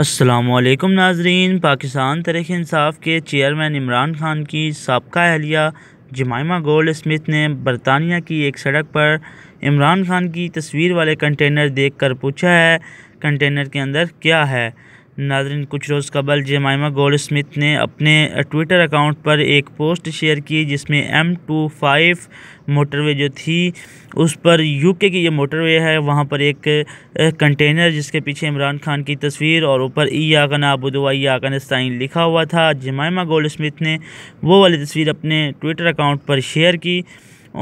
असलकम नाजरीन पाकिस्तान तरीक इंसाफ के चेयरमैन इमरान खान की सबका अहलिया जमाइमा गोल्ड स्मिथ ने बरतानिया की एक सड़क पर इमरान खान की तस्वीर वाले कंटेनर देखकर पूछा है कंटेनर के अंदर क्या है नाजरन कुछ रोज़ कबल जमायमा गोल्ड स्मिथ ने अपने ट्विटर अकाउंट पर एक पोस्ट शेयर की जिसमें एम टू फाइव मोटरवे जो थी उस पर यूके की ये मोटरवे है वहाँ पर एक कंटेनर जिसके पीछे इमरान खान की तस्वीर और ऊपर ई आकन आबुदवा ई आकन साइन लिखा हुआ था जमाइमा गोल्ड स्मिथ ने वो वाली तस्वीर अपने ट्विटर अकाउंट पर शेयर की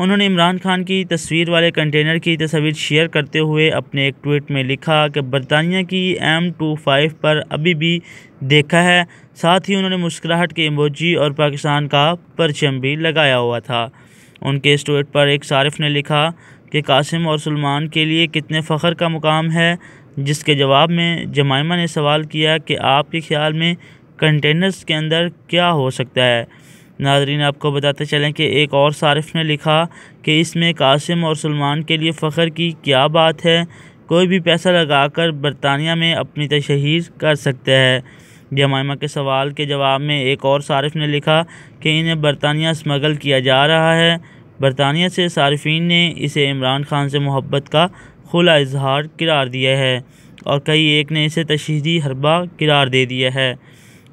उन्होंने इमरान खान की तस्वीर वाले कंटेनर की तस्वीर शेयर करते हुए अपने एक ट्वीट में लिखा कि बरतानिया की एम टू फाइव पर अभी भी देखा है साथ ही उन्होंने मुस्कुराहट के इमोजी और पाकिस्तान का परचम भी लगाया हुआ था उनके इस ट्वीट पर एक सारिफ ने लिखा कि कासिम और सलमान के लिए कितने फ़ख्र का मुकाम है जिसके जवाब में जमाइमा ने सवाल किया कि आपके ख्याल में कंटेनर्स के अंदर क्या हो सकता है नाजरीन आपको बताते चलें कि एक और सार्फ़ ने लिखा कि इसमें कासिम और सलमान के लिए फ़ख्र की क्या बात है कोई भी पैसा लगाकर बरतानिया में अपनी तशहर कर सकते हैं जमाइमा के सवाल के जवाब में एक और सार्फ़ ने लिखा कि इन्हें बरतानिया स्मगल किया जा रहा है बरतानिया से सार्फिन ने इसे इमरान खान से मोहब्बत का खुला इजहार करार दिया है और कई एक ने इसे तशहरी हरबा करार दे दिया है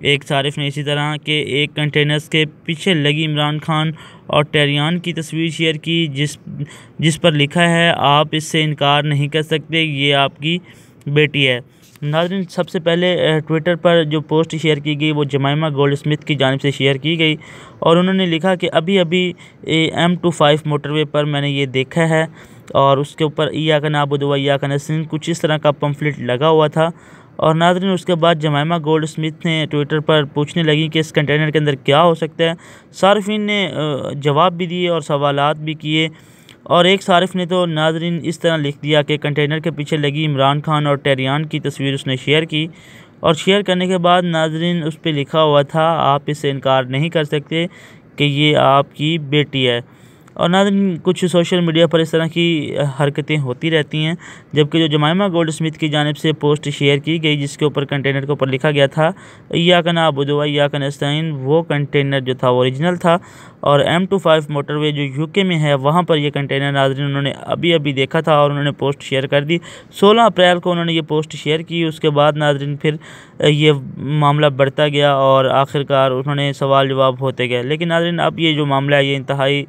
एक सारिफ ने इसी तरह के एक कंटेनर्स के पीछे लगी इमरान खान और टेरियान की तस्वीर शेयर की जिस जिस पर लिखा है आप इससे इनकार नहीं कर सकते ये आपकी बेटी है नाजरन सबसे पहले ट्विटर पर जो पोस्ट शेयर की गई वो जमाइमा गोल्ड स्मिथ की जानब से शेयर की गई और उन्होंने लिखा कि अभी अभी एम टू फाइव मोटरवे पर मैंने ये देखा है और उसके ऊपर ईया का नाबुदवा या का नसिन कुछ इस तरह का पम्फलेट लगा हुआ था और नाजरन उसके बाद जमायमा गोल्ड स्मिथ ने ट्विटर पर पूछने लगी कि इस कंटेनर के अंदर क्या हो सकता है सार्फिन ने जवाब भी दिए और सवाल भी किए और एक सार्फ़ ने तो नाजरन इस तरह लिख दिया कि कंटेनर के पीछे लगी इमरान खान और टेरियान की तस्वीर उसने शेयर की और शेयर करने के बाद नाजरन उस पर लिखा हुआ था आप इससे इनकार नहीं कर सकते कि ये आपकी बेटी है और नादिन कुछ सोशल मीडिया पर इस तरह की हरकतें होती रहती हैं जबकि जो जमायमा गोल्ड स्मिथ की जानब से पोस्ट शेयर की गई जिसके ऊपर कंटेनर के ऊपर लिखा गया था या कना नाबुदवा या का वो कंटेनर जो था ओरिजिनल था और एम टू फाइव मोटरवे जो यूके में है वहाँ पर यह कंटेनर नाजरीन उन्होंने अभी अभी देखा था और उन्होंने पोस्ट शेयर कर दी सोलह अप्रैल को उन्होंने ये पोस्ट शेयर की उसके बाद नाजरीन फिर ये मामला बढ़ता गया और आखिरकार उन्होंने सवाल जवाब होते गए लेकिन नाजरन अब ये जो मामला है ये इंतहाई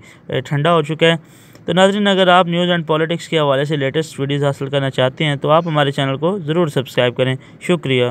ठंडा हो चुका है तो नाजरन अगर आप न्यूज़ एंड पॉलिटिक्स के हवाले से लेटेस्ट वीडियोज़ हासिल करना चाहते हैं तो आप हमारे चैनल को ज़रूर सब्सक्राइब करें शुक्रिया